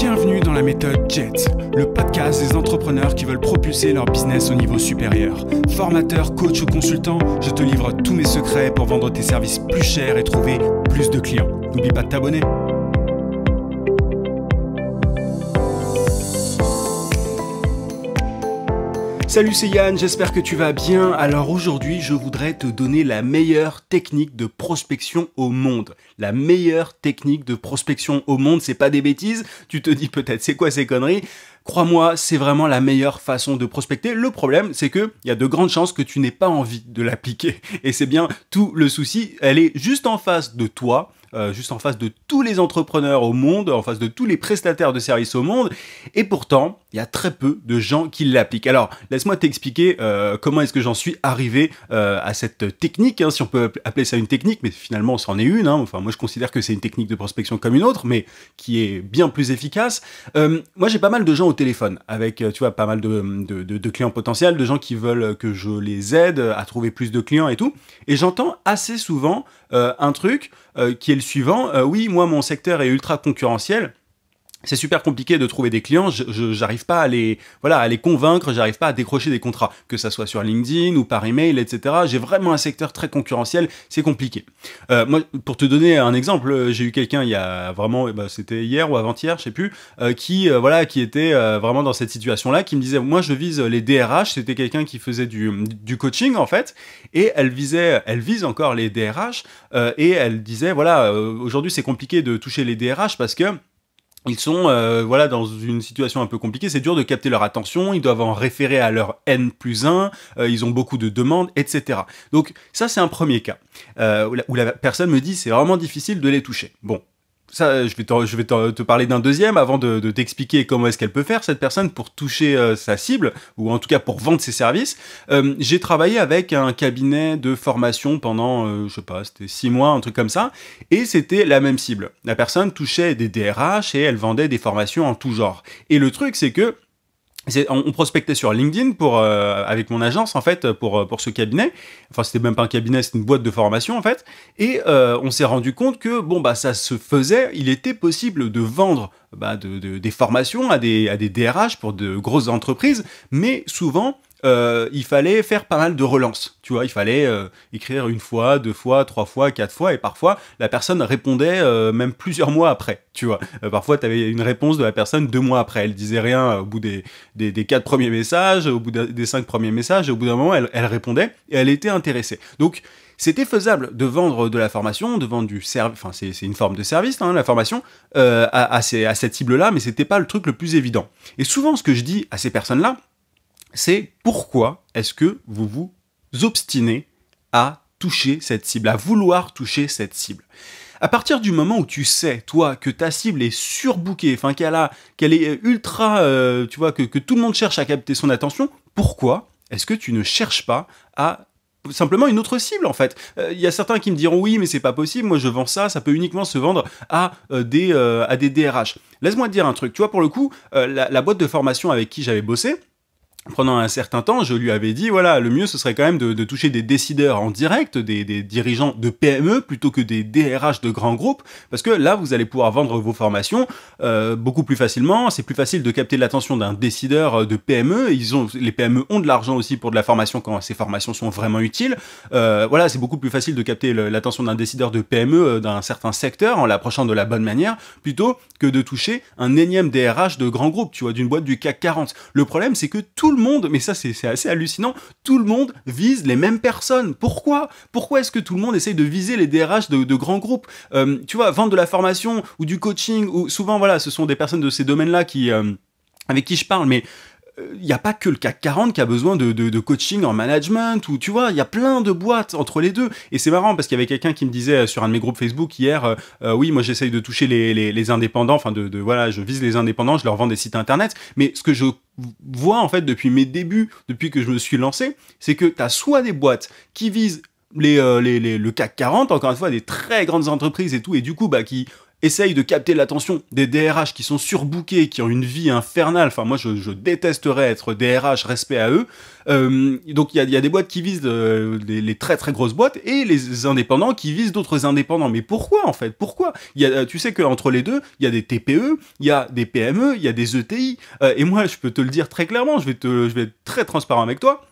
Bienvenue dans la méthode JET, le podcast des entrepreneurs qui veulent propulser leur business au niveau supérieur. Formateur, coach ou consultant, je te livre tous mes secrets pour vendre tes services plus chers et trouver plus de clients. N'oublie pas de t'abonner. Salut, c'est Yann, j'espère que tu vas bien. Alors aujourd'hui, je voudrais te donner la meilleure technique de prospection au monde. La meilleure technique de prospection au monde, c'est pas des bêtises. Tu te dis peut-être c'est quoi ces conneries Crois-moi, c'est vraiment la meilleure façon de prospecter. Le problème, c'est que il y a de grandes chances que tu n'aies pas envie de l'appliquer. Et c'est bien tout le souci. Elle est juste en face de toi. Euh, juste en face de tous les entrepreneurs au monde, en face de tous les prestataires de services au monde. Et pourtant, il y a très peu de gens qui l'appliquent. Alors, laisse-moi t'expliquer euh, comment est-ce que j'en suis arrivé euh, à cette technique, hein. si on peut appeler ça une technique, mais finalement, c'en est une. Hein. Enfin, moi, je considère que c'est une technique de prospection comme une autre, mais qui est bien plus efficace. Euh, moi, j'ai pas mal de gens au téléphone, avec, tu vois, pas mal de, clients potentiels, de gens qui veulent que je les aide à trouver plus de clients et tout. Et j'entends assez souvent un truc qui est le suivant. oui, moi, mon secteur est ultra concurrentiel c'est super compliqué de trouver des clients. Je n'arrive pas à les voilà à les convaincre. J'arrive pas à décrocher des contrats, que ça soit sur LinkedIn ou par email, etc. J'ai vraiment un secteur très concurrentiel. C'est compliqué. Euh, moi, pour te donner un exemple, euh, j'ai eu quelqu'un il y a vraiment, eh ben, c'était hier ou avant-hier, je sais plus, euh, qui euh, voilà qui était vraiment dans cette situation-là, qui me disait moi je vise les DRH. C'était quelqu'un qui faisait du, coaching en fait, et elle visait, elle vise encore les DRH et elle disait voilà aujourd'hui c'est compliqué de toucher les DRH parce que ils sont euh, voilà dans une situation un peu compliquée, c'est dur de capter leur attention, ils doivent en référer à leur N plus 1, euh, ils ont beaucoup de demandes, etc. Donc ça c'est un premier cas, euh, où, la, où, la, personne me dit c'est vraiment difficile de les toucher. Bon, euh, je vais, te, parler d'un deuxième avant de, t'expliquer comment est-ce qu'elle peut faire cette personne pour toucher euh, sa cible ou en tout cas pour vendre ses services. Euh, j'ai travaillé avec un cabinet de formation pendant, je sais pas, c'était six mois, un truc comme ça, et c'était la même cible. La personne touchait des DRH et elle vendait des formations en tout genre. Et le truc, c'est que on, prospectait sur LinkedIn pour euh, avec mon agence en fait pour euh, pour ce cabinet. Enfin, c'était même pas un cabinet, c'était une boîte de formation en fait. Et euh, on s'est rendu compte que bon bah ça se faisait. Il était possible de vendre bah, des formations à des à des DRH pour de grosses entreprises, mais souvent euh, il fallait faire pas mal de relances. Tu vois, il fallait euh, écrire une fois, deux fois, trois fois, quatre fois, et parfois la personne répondait euh, même plusieurs mois après. Tu vois, parfois tu avais une réponse de la personne deux mois après. Elle disait rien au bout des, des, quatre premiers messages, au bout des cinq premiers messages, et au bout d'un moment, elle, répondait et elle était intéressée. Donc, c'était faisable de vendre de la formation, de vendre du service, enfin c'est une forme de service, hein, la formation, à, ces, à, cette cible-là, mais c'était pas le truc le plus évident. Et souvent, ce que je dis à ces personnes-là, c'est pourquoi est-ce que vous vous obstinez à toucher cette cible, à vouloir toucher cette cible. À partir du moment où tu sais, toi, que ta cible est surbookée, enfin qu'elle est ultra, euh, tu vois, que, tout le monde cherche à capter son attention, pourquoi est-ce que tu ne cherches pas à simplement une autre cible en fait. Euh, il y a certains qui me diront oui mais c'est pas possible, moi je vends ça, ça peut uniquement se vendre à euh, des à des DRH. Laisse-moi te dire un truc, tu vois pour le coup, la, boîte de formation avec qui j'avais bossé, pendant un certain temps, je lui avais dit, voilà, le mieux, ce serait quand même de, toucher des décideurs en direct, des, dirigeants de PME, plutôt que des DRH de grands groupes, parce que là, vous allez pouvoir vendre vos formations euh, beaucoup plus facilement, c'est plus facile de capter l'attention d'un décideur euh, de PME, ils ont, les PME ont de l'argent aussi pour de la formation quand ces formations sont vraiment utiles, euh, voilà, c'est beaucoup plus facile de capter l'attention d'un décideur de PME d'un certain secteur en l'approchant de la bonne manière, plutôt que de toucher un énième DRH de grands groupes, tu vois, d'une boîte du CAC 40. Le problème, c'est que tout le monde, mais ça c'est assez hallucinant, tout le monde vise les mêmes personnes. Pourquoi Pourquoi est-ce que tout le monde essaye de viser les DRH de, grands groupes euh, Tu vois, vendre de la formation ou du coaching, ou souvent voilà, ce sont des personnes de ces domaines-là qui... Euh, avec qui je parle, mais il n'y a pas que le CAC 40 qui a besoin de, coaching en management ou tu vois il y a plein de boîtes entre les deux et c'est marrant parce qu'il y avait quelqu'un qui me disait euh, sur un de mes groupes Facebook hier euh, euh, oui moi j'essaye de toucher les, indépendants enfin de, voilà je vise les indépendants je leur vends des sites internet mais ce que je vois en fait depuis mes débuts depuis que je me suis lancé c'est que tu as soit des boîtes qui visent les, les, les, le CAC 40, encore une fois, des très grandes entreprises et tout, et du coup, bah, qui essaye de capter l'attention des DRH qui sont surbookés, qui ont une vie infernale. Enfin, moi, je, détesterais être DRH, respect à eux. Euh, donc, il y, a, des boîtes qui visent euh, les, très très grosses boîtes et les indépendants qui visent d'autres indépendants. Mais pourquoi en fait Pourquoi y a, Tu sais qu'entre les deux, il y a des TPE, il y a des PME, il y a des ETI. Euh, et moi, je peux te le dire très clairement, je vais, te, je vais être très transparent avec toi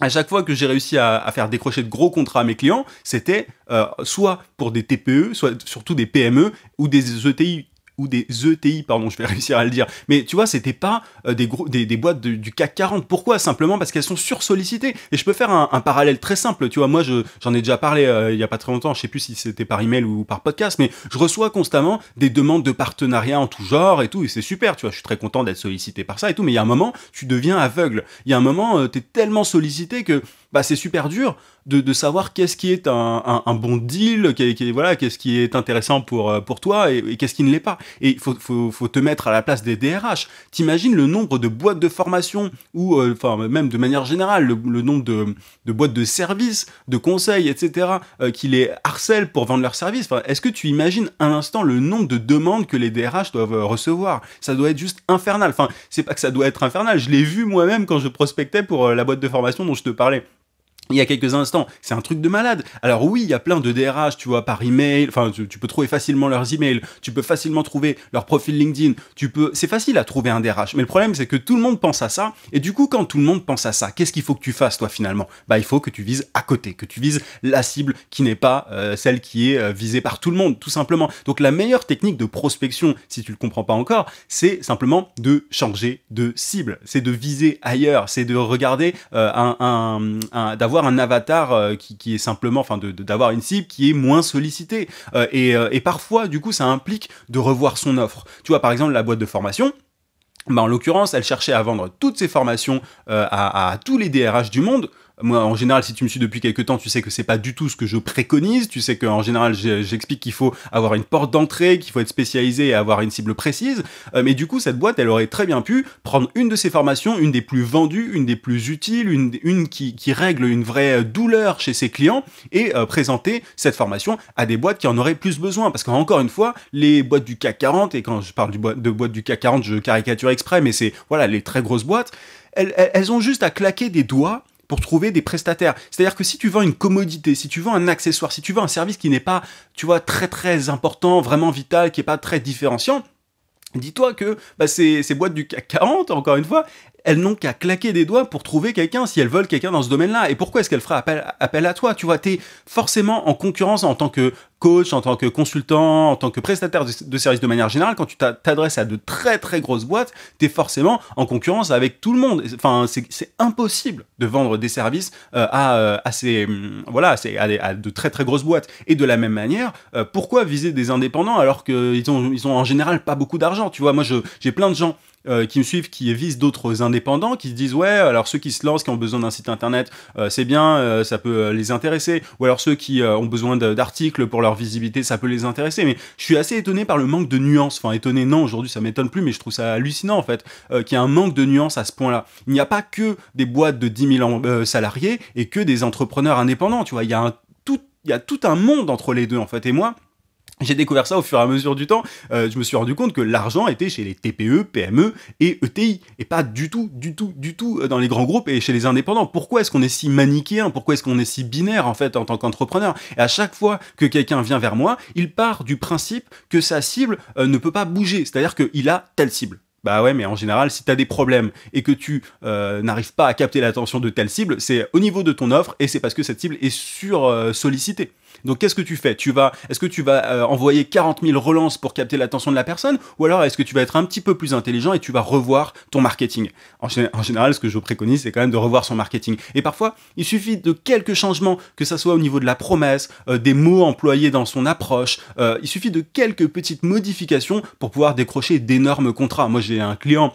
à chaque fois que j'ai réussi à, faire décrocher de gros contrats à mes clients, c'était euh, soit pour des TPE, soit surtout des PME ou des ETI ou des ETI, pardon, je vais réussir à le dire. Mais tu vois, c'était pas euh, des, gros, des, boîtes du CAC 40. Pourquoi Simplement parce qu'elles sont sursollicitées. Et je peux faire un, parallèle très simple. Tu vois, moi, j'en ai déjà parlé euh, il y a pas très longtemps. Je sais plus si c'était par email ou par podcast, mais je reçois constamment des demandes de partenariats en tout genre et tout. Et c'est super. Tu vois, je suis très content d'être sollicité par ça et tout. Mais il y a un moment, tu deviens aveugle. Il y a un moment, euh, tu es tellement sollicité que bah, c'est super dur de, de savoir qu'est-ce qui est un, un, bon deal, qu'est, voilà, qu'est-ce qui est intéressant pour, euh, pour toi et, qu'est-ce qui ne l'est pas. Et il faut, faut, faut, te mettre à la place des DRH. T'imagines le nombre de boîtes de formation ou, euh, enfin, même de manière générale, le, nombre de, de, boîtes de services, de conseils, etc., euh, qui les harcèlent pour vendre leurs services. Enfin, est-ce que tu imagines un instant le nombre de demandes que les DRH doivent recevoir Ça doit être juste infernal. Enfin, c'est pas que ça doit être infernal. Je l'ai vu moi-même quand je prospectais pour la boîte de formation dont je te parlais il y a quelques instants, c'est un truc de malade. Alors oui, il y a plein de DRH, tu vois, par email, enfin tu, peux trouver facilement leurs emails, tu peux facilement trouver leur profil LinkedIn, tu peux c'est facile à trouver un DRH. Mais le problème c'est que tout le monde pense à ça et du coup quand tout le monde pense à ça, qu'est-ce qu'il faut que tu fasses toi finalement Bah il faut que tu vises à côté, que tu vises la cible qui n'est pas euh, celle qui est euh, visée par tout le monde tout simplement. Donc la meilleure technique de prospection, si tu le comprends pas encore, c'est simplement de changer de cible, c'est de viser ailleurs, c'est de regarder euh, un, un, un d'avoir un avatar euh, qui, est simplement, enfin, d'avoir une cible qui est moins sollicitée. Euh, euh, et, parfois, du coup, ça implique de revoir son offre. Tu vois, par exemple, la boîte de formation, bah, en l'occurrence, elle cherchait à vendre toutes ses formations à, tous les DRH du monde. Moi, en général, si tu me suis depuis quelques temps, tu sais que c'est pas du tout ce que je préconise. Tu sais qu'en général, j'explique qu'il faut avoir une porte d'entrée, qu'il faut être spécialisé et avoir une cible précise. Euh, mais du coup, cette boîte, elle aurait très bien pu prendre une de ses formations, une des plus vendues, une des plus utiles, une, qui, règle une vraie douleur chez ses clients et euh, présenter cette formation à des boîtes qui en auraient plus besoin. Parce qu'encore une fois, les boîtes du CAC 40, et quand je parle de boîtes du CAC 40, je caricature exprès, mais c'est voilà les très grosses boîtes, elles, ont juste à claquer des doigts pour trouver des prestataires. C'est-à-dire que si tu vends une commodité, si tu vends un accessoire, si tu vends un service qui n'est pas, tu vois, très très important, vraiment vital, qui n'est pas très différenciant, Dis-toi que bah, ces, boîtes du CAC 40, encore une fois, elles n'ont qu'à claquer des doigts pour trouver quelqu'un si elles veulent quelqu'un dans ce domaine-là. Et pourquoi est-ce qu'elles feraient appel, appel, à toi Tu vois, es forcément en concurrence en tant que coach, en tant que consultant, en tant que prestataire de, services de manière générale, quand tu t'adresses à de très très grosses boîtes, tu es forcément en concurrence avec tout le monde. Enfin, c'est impossible de vendre des services euh, euh, à, ces, mm, voilà, à, à, de très très grosses boîtes. Et de la même manière, euh, pourquoi viser des indépendants alors qu'ils ont, ils ont en général pas beaucoup d'argent Tu vois, moi j'ai plein de gens euh, qui me suivent, qui visent d'autres indépendants, qui se disent ouais, alors ceux qui se lancent, qui ont besoin d'un site internet, euh, c'est bien, euh, ça peut les intéresser. Ou alors ceux qui ont besoin d'articles pour leur visibilité, ça peut les intéresser. Mais je suis assez étonné par le manque de nuance. Enfin, étonné, non, aujourd'hui ça m'étonne plus, mais je trouve ça hallucinant en fait, qu'il y a un manque de nuance à ce point-là. Il n'y a pas que des boîtes de 10 000 salariés et que des entrepreneurs indépendants. Tu vois, il y a un, tout, il y a tout un monde entre les deux en fait. Et moi, j'ai découvert ça au fur et à mesure du temps. Euh, je me suis rendu compte que l'argent était chez les TPE, PME et ETI, et pas du tout, du tout, du tout euh, dans les grands groupes et chez les indépendants. Pourquoi est-ce qu'on est si manichéen Pourquoi est-ce qu'on est si binaire en fait en tant qu'entrepreneur Et à chaque fois que quelqu'un vient vers moi, il part du principe que sa cible euh, ne peut pas bouger, c'est-à-dire qu'il a telle cible. Bah ouais, mais en général, si tu as des problèmes et que tu n'arrives pas à capter l'attention de telle cible, c'est au niveau de ton offre et c'est parce que cette cible est sur sollicitée. Donc qu'est-ce que tu fais Tu vas, est-ce que tu vas euh, envoyer 40 000 relances pour capter l'attention de la personne, ou alors est-ce que tu vas être un petit peu plus intelligent et tu vas revoir ton marketing en, général, ce que je préconise, c'est quand même de revoir son marketing. Et parfois, il suffit de quelques changements, que ça soit au niveau de la promesse, euh, des mots employés dans son approche. Euh, il suffit de quelques petites modifications pour pouvoir décrocher d'énormes contrats. Moi, j'ai un client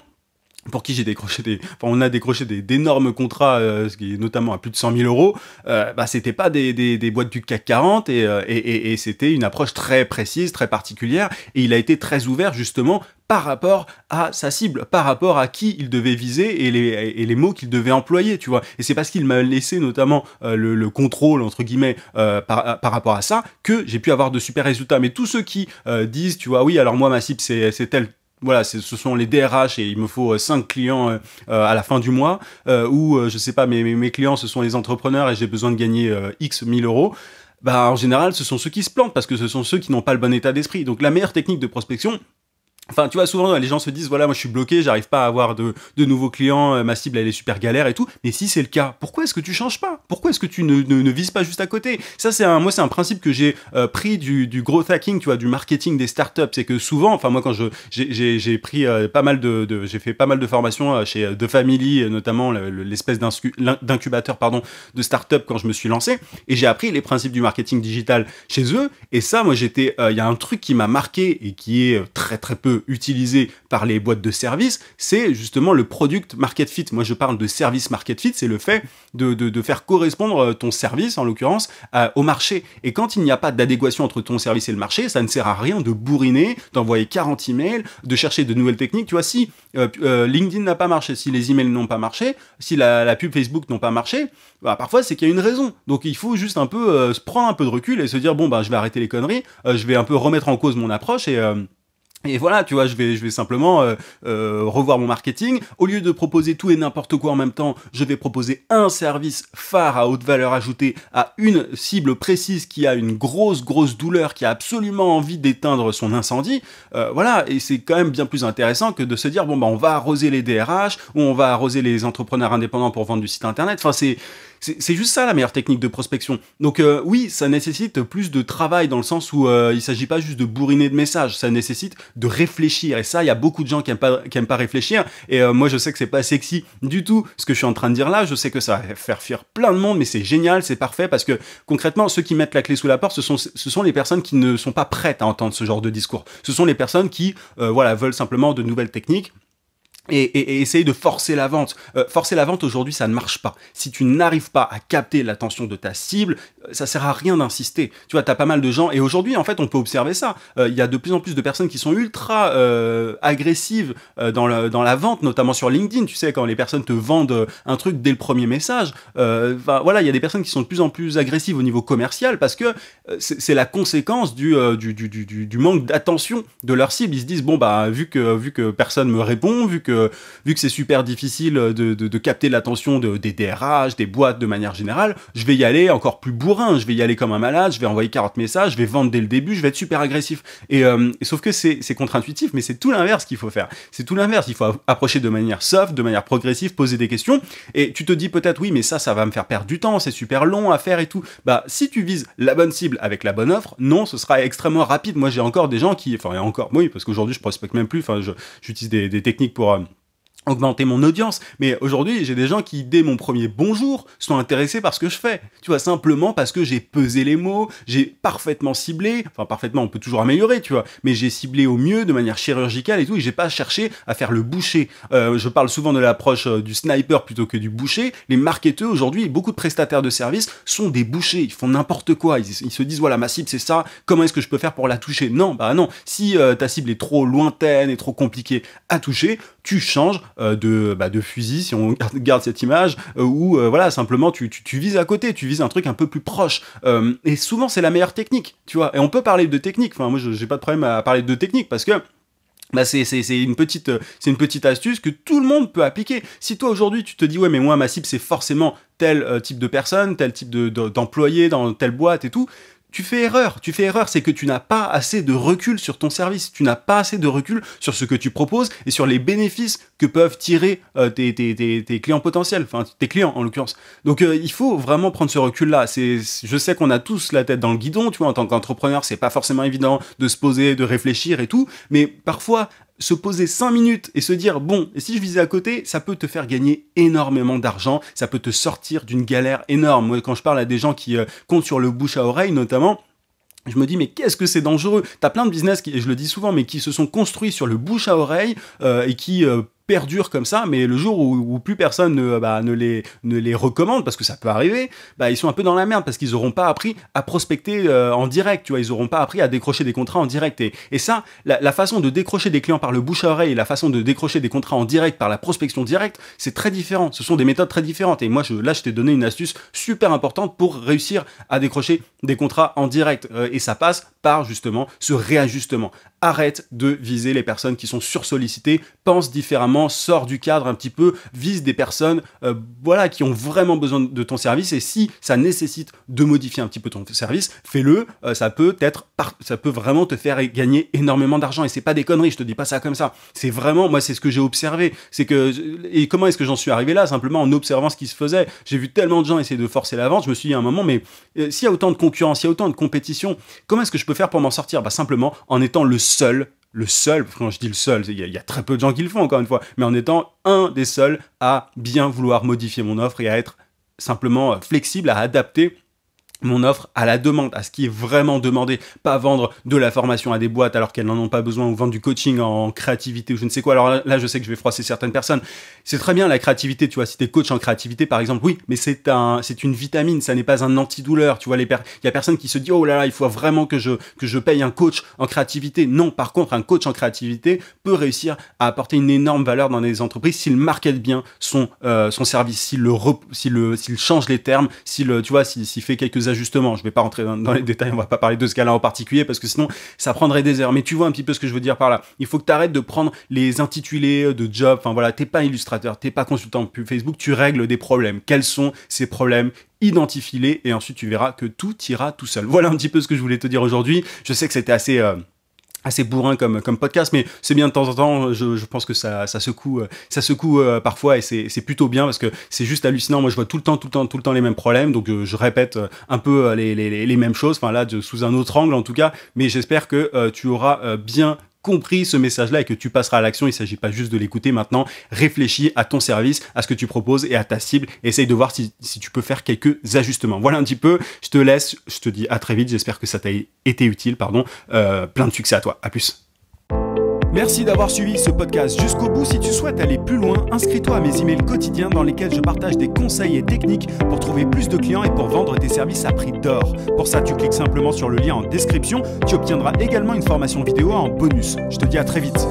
pour qui j'ai décroché des, on a décroché des d'énormes contrats, euh, ce qui notamment à plus de 100 000 euros. Euh, bah c'était pas des, boîtes du CAC 40 euh, et, c'était une approche très précise, très particulière. Et il a été très ouvert justement par rapport à sa cible, par rapport à qui il devait viser et les, mots qu'il devait employer, tu vois. Et c'est parce qu'il m'a laissé notamment le, contrôle, entre guillemets, par, rapport à ça, que j'ai pu avoir de super résultats. Mais tous ceux qui disent, tu vois, oui, alors moi, ma cible, c'est tel voilà, ce sont les DRH et il me faut 5 euh, clients euh, euh, à la fin du mois, ou je sais pas, mes, mes clients ce sont les entrepreneurs et j'ai besoin de gagner X 1000 euros. Bah, en général, ce sont ceux qui se plantent parce que ce sont ceux qui n'ont pas le bon état d'esprit. Donc la meilleure technique de prospection, Enfin, tu vois, souvent, les gens se disent, voilà, moi, je suis bloqué, j'arrive pas à avoir de, nouveaux clients, euh, ma cible, elle est super galère et tout. Mais si c'est le cas, pourquoi est-ce que tu changes pas Pourquoi est-ce que tu ne, vises pas juste à côté Ça, c'est un, moi, c'est un principe que j'ai euh, pris du, du growth hacking, tu vois, du marketing des startups. C'est que souvent, enfin, moi, quand je, j'ai, pris euh, pas mal de, de j'ai fait pas mal de formations chez The Family, notamment l'espèce d'incubateur, pardon, de startups quand je me suis lancé. Et j'ai appris les principes du marketing digital chez eux. Et ça, moi, j'étais, il y a un truc qui m'a marqué et qui est très, très peu utilisé par les boîtes de services, c'est justement le product market fit. Moi, je parle de service market fit, c'est le fait de, faire correspondre euh, ton service, en l'occurrence, au marché. Et quand il n'y a pas d'adéquation entre ton service et le marché, ça ne sert à rien de bourriner, d'envoyer 40 emails, de chercher de nouvelles techniques. Tu vois, si euh, euh, LinkedIn n'a pas marché, si les emails n'ont pas marché, si la, pub Facebook n'ont pas marché, bah, parfois c'est qu'il y a une raison. Donc il faut juste un peu se prendre un peu de recul et se dire bon bah je vais arrêter les conneries, je vais un peu remettre en cause mon approche et et voilà, tu vois, je vais, je vais simplement euh, euh, revoir mon marketing. Au lieu de proposer tout et n'importe quoi en même temps, je vais proposer un service phare à haute valeur ajoutée à une cible précise qui a une grosse, grosse douleur, qui a absolument envie d'éteindre son incendie. Euh, voilà, et c'est quand même bien plus intéressant que de se dire, bon, bah, on va arroser les DRH, ou on va arroser les entrepreneurs indépendants pour vendre du site internet. Enfin, c'est c'est juste ça la meilleure technique de prospection. Donc euh, oui, ça nécessite plus de travail dans le sens où euh, il ne s'agit pas juste de bourriner de messages, ça nécessite de réfléchir. Et ça, il y a beaucoup de gens qui n'aiment pas, aiment pas réfléchir. Et euh, moi, je sais que c'est pas sexy du tout ce que je suis en train de dire là. Je sais que ça va faire fuir plein de monde, mais c'est génial, c'est parfait parce que concrètement, ceux qui mettent la clé sous la porte, ce sont, ce sont les personnes qui ne sont pas prêtes à entendre ce genre de discours. Ce sont les personnes qui voilà, veulent simplement de nouvelles techniques et, essayer de forcer la vente. Euh, forcer la vente aujourd'hui, ça ne marche pas. Si tu n'arrives pas à capter l'attention de ta cible, euh, ça sert à rien d'insister. Tu vois, t'as pas mal de gens et aujourd'hui, en fait, on peut observer ça. Euh, il y a de plus en plus de personnes qui sont ultra agressives dans, dans la vente, notamment sur LinkedIn. Tu sais, quand les personnes te vendent un truc dès le premier message, voilà, il y a des personnes qui sont de plus en plus agressives au niveau commercial parce que c'est la conséquence du, du, manque d'attention de leur cible. Ils se disent bon bah vu que vu que personne me répond, vu que vu que c'est super difficile de, capter l'attention de, des DRH, des boîtes de manière générale, je vais y aller encore plus bourrin, je vais y aller comme un malade, je vais envoyer 40 messages, je vais vendre dès le début, je vais être super agressif. Et, euh, sauf que c'est contre-intuitif, mais c'est tout l'inverse qu'il faut faire. C'est tout l'inverse, il faut approcher de manière soft, de manière progressive, poser des questions. Et tu te dis peut-être oui, mais ça, ça va me faire perdre du temps, c'est super long à faire et tout. Bah si tu vises la bonne cible avec la bonne offre, non, ce sera extrêmement rapide. Moi, j'ai encore des gens qui, enfin, encore, oui, parce qu'aujourd'hui, je prospecte même plus. Enfin, j'utilise des, techniques pour euh, augmenter mon audience. Mais aujourd'hui, j'ai des gens qui, dès mon premier bonjour, sont intéressés par ce que je fais. Tu vois, simplement parce que j'ai pesé les mots, j'ai parfaitement ciblé, enfin parfaitement, on peut toujours améliorer, tu vois, mais j'ai ciblé au mieux, de manière chirurgicale et tout, et j'ai pas cherché à faire le boucher. Euh, je parle souvent de l'approche euh, du sniper plutôt que du boucher. Les marketeurs, aujourd'hui, beaucoup de prestataires de services sont des bouchers, ils font n'importe quoi. Ils, se disent, voilà, ma cible, c'est ça, comment est-ce que je peux faire pour la toucher Non, bah non, si euh, ta cible est trop lointaine et trop compliquée à toucher, tu changes euh, bah, de, fusil, si on garde, cette image, euh, ou euh, voilà, simplement tu, vises à côté, tu vises un truc un peu plus proche. et souvent, c'est la meilleure technique, tu vois. Et on peut parler de technique, enfin, moi, j'ai pas de problème à parler de technique parce que. Bah, c'est une petite c'est une petite astuce que tout le monde peut appliquer. Si toi aujourd'hui tu te dis ouais mais moi ma cible c'est forcément tel type de personne, tel type d'employé dans telle boîte et tout, tu fais erreur. Tu fais erreur, c'est que tu n'as pas assez de recul sur ton service. Tu n'as pas assez de recul sur ce que tu proposes et sur les bénéfices que peuvent tirer euh, tes, clients potentiels, enfin tes clients en l'occurrence. Donc euh, il faut vraiment prendre ce recul-là. C'est, je sais qu'on a tous la tête dans le guidon, tu vois, en tant qu'entrepreneur, c'est pas forcément évident de se poser, de réfléchir et tout, mais parfois se poser cinq minutes et se dire, bon, et si je visais à côté, ça peut te faire gagner énormément d'argent, ça peut te sortir d'une galère énorme. Moi, quand je parle à des gens qui euh, comptent sur le bouche à oreille notamment, je me dis mais qu'est-ce que c'est dangereux T'as plein de business qui, et je le dis souvent, mais qui se sont construits sur le bouche à oreille euh, et qui euh, perdure comme ça, mais le jour où, plus personne ne, bah, ne, les, recommande, parce que ça peut arriver, bah, ils sont un peu dans la merde, parce qu'ils n'auront pas appris à prospecter euh, en direct, tu vois, ils n'auront pas appris à décrocher des contrats en direct. Et, ça, la, façon de décrocher des clients par le bouche à oreille et la façon de décrocher des contrats en direct par la prospection directe, c'est très différent. Ce sont des méthodes très différentes. Et moi, je, là, je t'ai donné une astuce super importante pour réussir à décrocher des contrats en direct. Euh, et ça passe par justement ce réajustement. Arrête de viser les personnes qui sont sursollicitées, pense différemment, sors du cadre un petit peu, vise des personnes euh, voilà, qui ont vraiment besoin de ton service et si ça nécessite de modifier un petit peu ton service, fais-le, euh, ça peut être ça peut vraiment te faire gagner énormément d'argent et c'est pas des conneries, je te dis pas ça comme ça. C'est vraiment moi c'est ce que j'ai observé, c'est que euh, et comment est-ce que j'en suis arrivé là simplement en observant ce qui se faisait. J'ai vu tellement de gens essayer de forcer la vente, je me suis dit à un moment mais s'il y a autant de concurrence, s'il y a autant de compétition, comment est-ce que je peux faire pour m'en sortir Bah simplement en étant le seul le seul, quand je dis le seul, il y, y, a très peu de gens qui le font encore une fois, mais en étant un des seuls à bien vouloir modifier mon offre et à être simplement euh, flexible, à adapter mon offre à la demande, à ce qui est vraiment demandé, pas vendre de la formation à des boîtes alors qu'elles n'en ont pas besoin ou vendre du coaching en créativité ou je ne sais quoi. Alors là, je sais que je vais froisser certaines personnes, c'est très bien la créativité, tu vois. Si es coach en créativité, par exemple, oui, mais c'est un, c'est une vitamine, ça n'est pas un antidouleur, tu vois. Les il y a personne qui se dit, oh là là, il faut vraiment que je, que je paye un coach en créativité. Non, par contre, un coach en créativité peut réussir à apporter une énorme valeur dans les entreprises s'il market bien son, euh, son service, s'il le, s'il s'il change les termes, s'il, tu vois, s'il, fait quelques ajustements. Je vais pas rentrer dans, les détails, on va pas parler de ce cas-là en particulier parce que sinon, ça prendrait des heures. Mais tu vois un petit peu ce que je veux dire par là. Il faut que tu arrêtes de prendre les intitulés de job. Enfin voilà, t'es pas illustré tu t'es pas consultant Facebook, tu règles des problèmes. Quels sont ces problèmes Identifie-les et ensuite tu verras que tout ira tout seul. Voilà un petit peu ce que je voulais te dire aujourd'hui. Je sais que c'était assez... Euh, assez bourrin comme, comme podcast, mais c'est bien de temps en temps, je, pense que ça, ça secoue, euh, ça secoue euh, parfois et c'est plutôt bien parce que c'est juste hallucinant. Moi, je vois tout le temps, tout le temps, tout le temps les mêmes problèmes, donc je répète un peu les, mêmes choses, enfin là, sous un autre angle en tout cas, mais j'espère que tu auras bien compris ce message-là et que tu passeras à l'action. Il ne s'agit pas juste de l'écouter maintenant. Réfléchis à ton service, à ce que tu proposes et à ta cible. Essaye de voir si, si tu peux faire quelques ajustements. Voilà un petit peu. Je te laisse. Je te dis à très vite. J'espère que ça t'a été utile. Pardon. Euh, plein de succès à toi. À plus. Merci d'avoir suivi ce podcast jusqu'au bout. Si tu souhaites aller plus loin, inscris-toi à mes emails quotidiens dans lesquels je partage des conseils et techniques pour trouver plus de clients et pour vendre tes services à prix d'or. Pour ça, tu cliques simplement sur le lien en description. Tu obtiendras également une formation vidéo en bonus. Je te dis à très vite.